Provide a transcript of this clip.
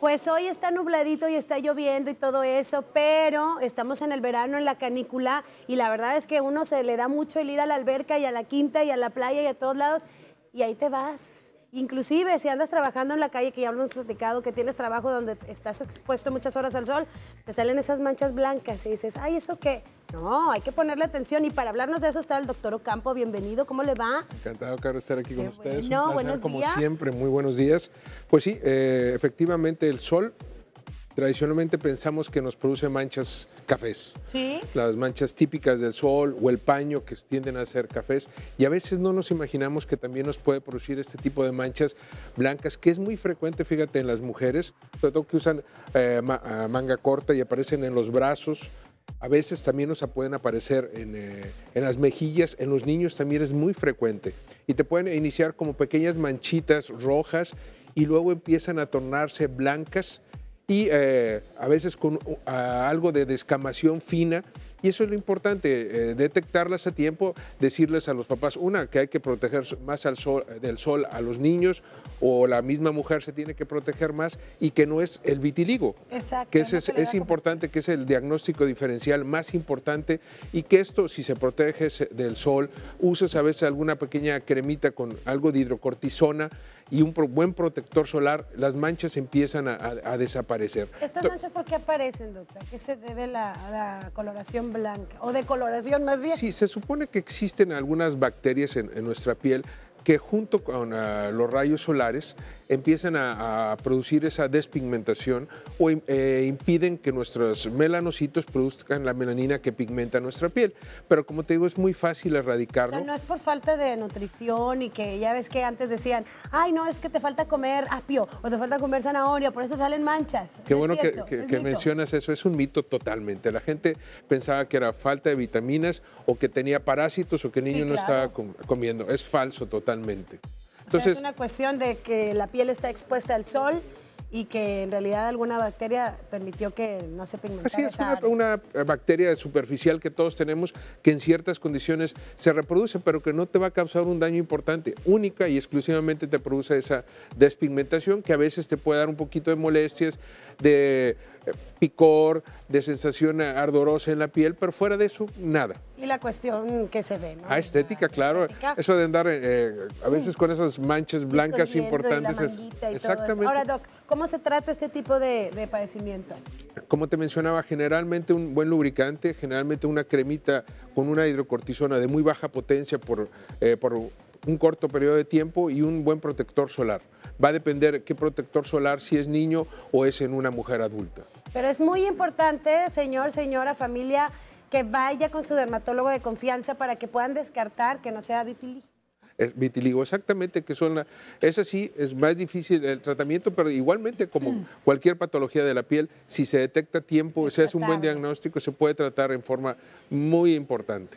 Pues hoy está nubladito y está lloviendo y todo eso, pero estamos en el verano, en la canícula, y la verdad es que uno se le da mucho el ir a la alberca y a la quinta y a la playa y a todos lados, y ahí te vas. Inclusive si andas trabajando en la calle, que ya hemos platicado, que tienes trabajo donde estás expuesto muchas horas al sol, te salen esas manchas blancas y dices, ay, ¿eso qué? No, hay que ponerle atención y para hablarnos de eso está el doctor Ocampo, bienvenido, ¿cómo le va? Encantado, Carlos, estar aquí con ustedes. No, como siempre, muy buenos días. Pues sí, eh, efectivamente el sol tradicionalmente pensamos que nos produce manchas cafés. Las manchas típicas del sol o el paño que tienden a ser cafés. Y a veces no nos imaginamos que también nos puede producir este tipo de manchas blancas, que es muy frecuente, fíjate, en las mujeres, sobre todo que usan eh, eh, manga corta y aparecen en los brazos. A veces también nos pueden aparecer en, eh, en las mejillas, en los niños también es muy frecuente. Y te pueden iniciar como pequeñas manchitas rojas y luego empiezan a tornarse blancas y eh, a veces con uh, algo de descamación fina y eso es lo importante, eh, detectarlas a tiempo, decirles a los papás, una, que hay que proteger más al sol, eh, del sol a los niños o la misma mujer se tiene que proteger más y que no es el vitiligo, Exacto, que es, importante, que es el diagnóstico diferencial más importante y que esto, si se protege del sol, uses a veces alguna pequeña cremita con algo de hidrocortisona, y un buen protector solar, las manchas empiezan a, desaparecer. ¿Estas manchas por qué aparecen, doctor? qué se debe la, la coloración blanca o de coloración más bien. Sí, se supone que existen algunas bacterias en, nuestra piel que junto con ah, los rayos solares empiezan a, producir esa despigmentación o eh, impiden que nuestros melanocitos produzcan la melanina que pigmenta nuestra piel. Pero como te digo, es muy fácil erradicarlo. no es por falta de nutrición y que ya ves que antes decían, ay, no, es que te falta comer apio o te falta comer zanahoria, por eso salen manchas. Qué bueno que, mencionas eso, es un mito totalmente. La gente pensaba que era falta de vitaminas o que tenía parásitos o que el niño no estaba comiendo. Es falso totalmente es una cuestión de que la piel está expuesta al sol y que en realidad alguna bacteria permitió que no se pigmentara. es, Una, una, eh, bacteria superficial que todos tenemos que en ciertas condiciones se reproduce, pero que no te va a causar un daño importante. Única y exclusivamente te produce esa despigmentación que a veces te puede dar un poquito de molestias, de eh, picor, de sensación ardorosa en la piel, pero fuera de eso, nada. Y la cuestión que se ve, ¿no? Ah, estética, claro. Eso de andar eh, eh, a veces con esas manchas blancas importantes. Es, exactamente. Ahora, Doc, ¿cómo se trata este tipo de, padecimiento? Como te mencionaba, generalmente un buen lubricante, generalmente una cremita con una hidrocortisona de muy baja potencia por, por un corto periodo de tiempo y un buen protector solar. Va a depender qué protector solar, si es niño o es en una mujer adulta. Pero es muy importante, señor, señora, familia, que vaya con su dermatólogo de confianza para que puedan descartar que no sea vitiligo. Es vitiligo, exactamente, que son... La, es así es más difícil el tratamiento, pero igualmente como mm. cualquier patología de la piel, si se detecta tiempo, se es un buen diagnóstico, se puede tratar en forma muy importante.